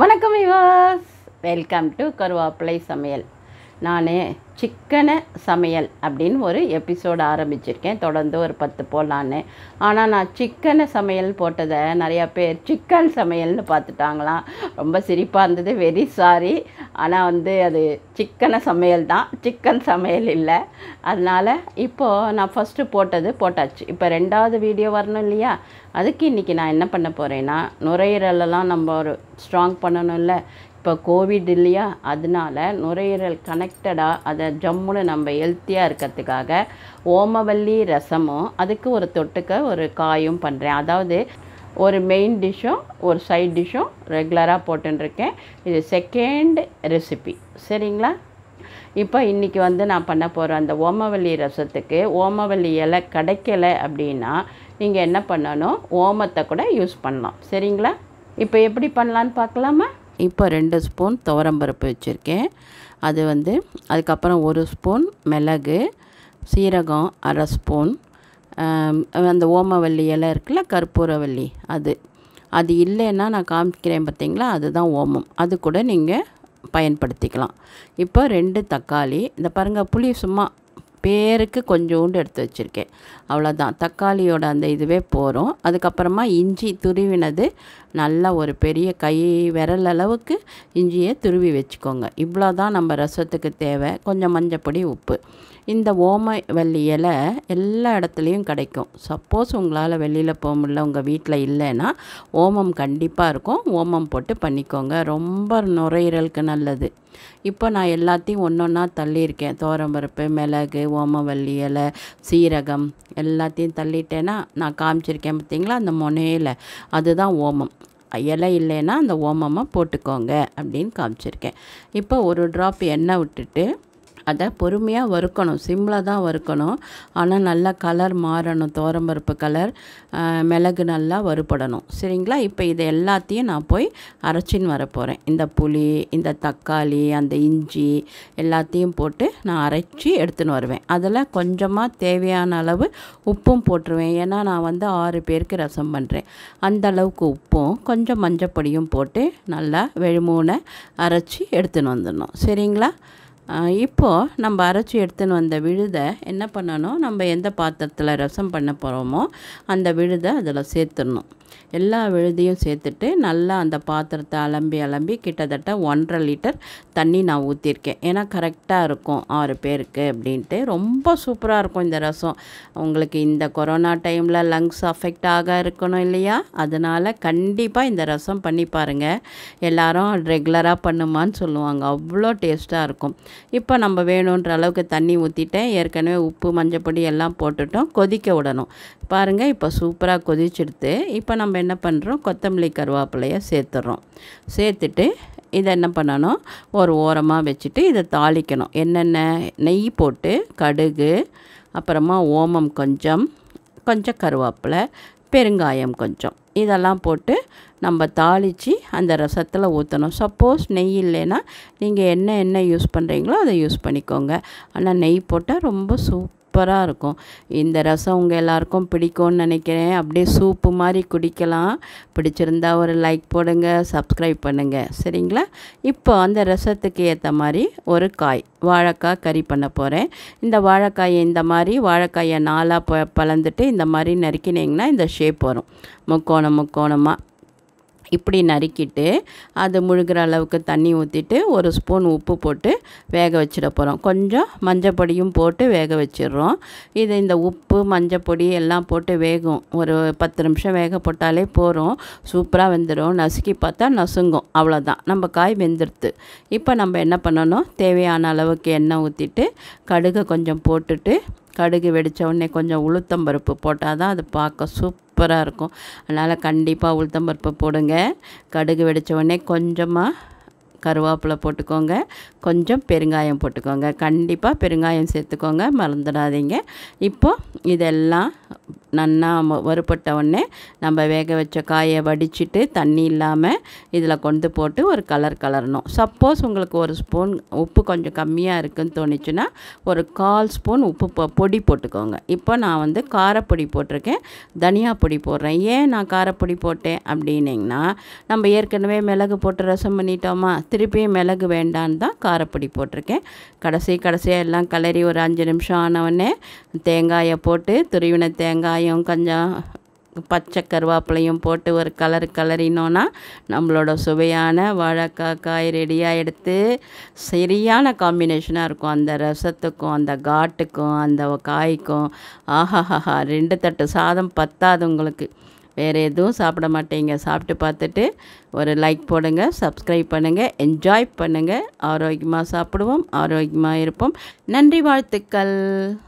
வணக்கம் he was welcome to கருவாப்பிள்ளை சமையல் நான் சிக்கன சமையல் அப்படின்னு ஒரு எபிசோடு ஆரம்பிச்சிருக்கேன் தொடர்ந்து ஒரு பத்து போடலான்னு ஆனால் நான் சிக்கன சமையல் போட்டதை நிறையா பேர் சிக்கன் சமையல்னு பார்த்துட்டாங்களாம் ரொம்ப சிரிப்பாக இருந்தது வெரி சாரி ஆனால் வந்து அது சிக்கன சமையல் தான் சிக்கன் சமையல் இல்லை அதனால் இப்போது நான் ஃபஸ்ட்டு போட்டது போட்டாச்சு இப்போ ரெண்டாவது வீடியோ வரணும் இல்லையா அதுக்கு இன்றைக்கி நான் என்ன பண்ண போகிறேன்னா நுரையீரலெல்லாம் நம்ம ஒரு ஸ்ட்ராங் பண்ணணும் இல்லை இப்போ கோவிட் இல்லையா அதனால நுரையீரல் கனெக்டடாக அதை ஜம்முன்னு நம்ம ஹெல்த்தியாக இருக்கிறதுக்காக ஓமவல்லி ரசமும் அதுக்கு ஒரு தொட்டுக்க ஒரு காயும் பண்ணுறேன் அதாவது ஒரு மெயின் டிஷ்ஷும் ஒரு சைட் டிஷ்ஷும் ரெகுலராக போட்டுருக்கேன் இது செகண்ட் ரெசிபி சரிங்களா இப்போ இன்றைக்கி வந்து நான் பண்ண போகிறேன் அந்த ஓமவல்லி ரசத்துக்கு ஓமவல்லி இலை கிடைக்கலை அப்படின்னா நீங்கள் என்ன பண்ணணும் ஓமத்தை கூட யூஸ் பண்ணலாம் சரிங்களா இப்போ எப்படி பண்ணலான்னு பார்க்கலாமா இப்போ ரெண்டு ஸ்பூன் துவரம்பருப்பு வச்சுருக்கேன் அது வந்து அதுக்கப்புறம் ஒரு ஸ்பூன் மிளகு சீரகம் அரை ஸ்பூன் அந்த ஓமவல்லி இலை இருக்குல்ல கற்பூரவல்லி அது அது இல்லைன்னா நான் காமிக்கிறேன் பார்த்தீங்களா அதுதான் ஓமம் அது கூட நீங்கள் பயன்படுத்திக்கலாம் இப்போ ரெண்டு தக்காளி இந்த பாருங்கள் புளி சும்மா பேருக்கு கொஞ்சோண்டு எடுத்து வச்சுருக்கேன் அவ்வளோதான் தக்காளியோட அந்த இதுவே போகிறோம் அதுக்கப்புறமா இஞ்சி துருவினது நல்லா ஒரு பெரிய கை விரல் அளவுக்கு இஞ்சியை துருவி வச்சுக்கோங்க இவ்வளோ தான் நம்ம ரசத்துக்கு தேவை கொஞ்சம் மஞ்சப்பொடி உப்பு இந்த ஓம வள்ளி இலை எல்லா இடத்துலையும் கிடைக்கும் சப்போஸ் உங்களால் வெளியில் போக முடியல உங்கள் வீட்டில் இல்லைன்னா ஓமம் கண்டிப்பாக இருக்கும் ஓமம் போட்டு பண்ணிக்கோங்க ரொம்ப நுரையீரலுக்கு நல்லது இப்போ நான் எல்லாத்தையும் ஒன்று ஒன்றா தள்ளியிருக்கேன் தோரம்பருப்பு மிளகு ஓமவல்லி இலை சீரகம் எல்லாத்தையும் தள்ளிட்டேன்னா நான் காமிச்சிருக்கேன் பார்த்தீங்களா அந்த முனையில் அதுதான் ஓமம் இலை இல்லைன்னா அந்த ஓமமாக போட்டுக்கோங்க அப்படின்னு காமிச்சிருக்கேன் இப்போ ஒரு ட்ராப் எண்ணெய் விட்டுட்டு அதை பொறுமையாக வறுக்கணும் சிம்மில் தான் வறுக்கணும் ஆனால் நல்லா கலர் மாறணும் தோரம்பருப்பு கலர் மிளகு நல்லா வறுப்படணும் சரிங்களா இப்போ இதை எல்லாத்தையும் நான் போய் அரைச்சின்னு வரப்போகிறேன் இந்த புளி இந்த தக்காளி அந்த இஞ்சி எல்லாத்தையும் போட்டு நான் அரைச்சி எடுத்துன்னு வருவேன் அதில் கொஞ்சமாக தேவையான அளவு உப்பும் போட்டுருவேன் ஏன்னா நான் வந்து ஆறு பேருக்கு ரசம் பண்ணுறேன் அந்த அளவுக்கு உப்பும் கொஞ்சம் மஞ்சப்பொடியும் போட்டு நல்லா வெழுமூனை அரைச்சி எடுத்துன்னு வந்துடணும் சரிங்களா இப்போது நம்ம அரைச்சி எடுத்துன்னு வந்த விழுதை என்ன பண்ணணும் நம்ம எந்த பாத்திரத்தில் ரசம் பண்ண போகிறோமோ அந்த விழுதை அதில் சேர்த்துடணும் எல்லா விழுதையும் சேர்த்துட்டு நல்லா அந்த பாத்திரத்தை அலம்பி அலம்பி கிட்டத்தட்ட ஒன்றரை லிட்டர் தண்ணி நான் ஊற்றிருக்கேன் ஏன்னா கரெக்டாக இருக்கும் ஆறு பேருக்கு அப்படின்ட்டு ரொம்ப சூப்பராக இருக்கும் இந்த ரசம் உங்களுக்கு இந்த கொரோனா டைமில் லங்ஸ் அஃபெக்ட் ஆக இருக்கணும் இல்லையா அதனால் கண்டிப்பாக இந்த ரசம் பண்ணி பாருங்கள் எல்லோரும் ரெகுலராக பண்ணுமான்னு சொல்லுவாங்க அவ்வளோ டேஸ்ட்டாக இருக்கும் இப்போ நம்ம வேணுன்ற அளவுக்கு தண்ணி ஊற்றிட்டேன் ஏற்கனவே உப்பு மஞ்சப்பொடி எல்லாம் போட்டுட்டோம் கொதிக்க விடணும் பாருங்கள் இப்போ சூப்பராக கொதிச்சுடுத்து இப்போ நம்ம என்ன பண்ணுறோம் கொத்தமல்லி கருவேப்பிலையை சேர்த்துட்றோம் சேர்த்துட்டு இதை என்ன பண்ணணும் ஒரு ஓரமாக வச்சுட்டு இதை தாளிக்கணும் என்னென்ன நெய் போட்டு கடுகு அப்புறமா ஓமம் கொஞ்சம் கொஞ்சம் கருவேப்பிலை பெருங்காயம் கொஞ்சம் இதெல்லாம் போட்டு நம்ம தாளித்து அந்த ரசத்தில் ஊற்றணும் சப்போஸ் நெய் இல்லைன்னா நீங்கள் என்ன என்ன யூஸ் பண்ணுறீங்களோ அதை யூஸ் பண்ணிக்கோங்க ஆனால் நெய் போட்டால் ரொம்ப சூப்பராக இருக்கும் இந்த ரசம் உங்கள் எல்லாருக்கும் பிடிக்கும்னு நினைக்கிறேன் அப்படியே சூப்பு மாதிரி குடிக்கலாம் பிடிச்சிருந்தா ஒரு லைக் போடுங்க சப்ஸ்கிரைப் பண்ணுங்கள் சரிங்களா இப்போ அந்த ரசத்துக்கு ஏற்ற மாதிரி ஒரு காய் வாழைக்காய் கறி பண்ண போகிறேன் இந்த வாழைக்காயை இந்த மாதிரி வாழைக்காயை நாலாக ப பலந்துட்டு இந்த மாதிரி நறுக்கினீங்கன்னா இந்த ஷேப் வரும் முக்கோணம் முக்கோணமாக இப்படி நறுக்கிட்டு அது முழுகிற அளவுக்கு தண்ணி ஊற்றிட்டு ஒரு ஸ்பூன் உப்பு போட்டு வேக வச்சிட போகிறோம் கொஞ்சம் மஞ்சள் பொடியும் போட்டு வேக வச்சிடுறோம் இது இந்த உப்பு மஞ்சள் பொடி எல்லாம் போட்டு வேகும் ஒரு பத்து நிமிஷம் வேக போட்டாலே போகிறோம் சூப்பராக வெந்துடும் நசுக்கி பார்த்தா நசுங்கும் அவ்வளோதான் நம்ம காய் வெந்துடுத்து இப்போ நம்ம என்ன பண்ணணும் தேவையான அளவுக்கு எண்ணெய் ஊற்றிட்டு கடுகை கொஞ்சம் போட்டுட்டு கடுகு வெடித்த உடனே கொஞ்சம் உளுத்தம்பருப்பு போட்டால் தான் அது பார்க்க சூப் சூப்பராக இருக்கும் அதனால் கண்டிப்பாக உளுத்தம்பருப்பு போடுங்க கடுகு வெடித்த உடனே கொஞ்சமாக கருவேப்பிலை போட்டுக்கோங்க கொஞ்சம் பெருங்காயம் போட்டுக்கோங்க கண்டிப்பாக பெருங்காயம் சேர்த்துக்கோங்க மறந்துடாதீங்க இப்போது இதெல்லாம் நன்னா வறுபட்ட உடனே நம்ம வேக வச்ச காயை வடிச்சிட்டு தண்ணி இல்லாமல் இதில் கொண்டு போட்டு ஒரு கலர் கலரணும் சப்போஸ் உங்களுக்கு ஒரு ஸ்பூன் உப்பு கொஞ்சம் கம்மியாக இருக்குதுன்னு தோணுச்சுன்னா ஒரு கால் ஸ்பூன் உப்பு பொடி போட்டுக்கோங்க இப்போ நான் வந்து காரப்பொடி போட்டிருக்கேன் தனியா பொடி போடுறேன் ஏன் நான் காரப்பொடி போட்டேன் அப்படின்னிங்கன்னா நம்ம ஏற்கனவே மிளகு போட்டு ரசம் பண்ணிட்டோமா திருப்பியும் மிளகு வேண்டான்னு தான் காரப்பொடி போட்டிருக்கேன் கடைசி கடைசியாக எல்லாம் கலரி ஒரு அஞ்சு நிமிஷம் ஆனவுடனே தேங்காயை போட்டு துருவின தேங்காய் வெங்காயம் கொஞ்சம் பச்சை கருவேப்பிலையும் போட்டு ஒரு கலர் கலரினோன்னா நம்மளோட சுவையான வாழைக்காய் காய் ரெடியாக எடுத்து சரியான காம்பினேஷனாக இருக்கும் அந்த ரசத்துக்கும் அந்த காட்டுக்கும் அந்த காய்க்கும் ஆஹாஹாஹா ரெண்டு தட்டு சாதம் பத்தாது உங்களுக்கு வேறு எதுவும் சாப்பிட மாட்டேங்க சாப்பிட்டு பார்த்துட்டு ஒரு லைக் போடுங்க சப்ஸ்கிரைப் பண்ணுங்கள் என்ஜாய் பண்ணுங்கள் ஆரோக்கியமாக சாப்பிடுவோம் ஆரோக்கியமாக இருப்போம் நன்றி வாழ்த்துக்கள்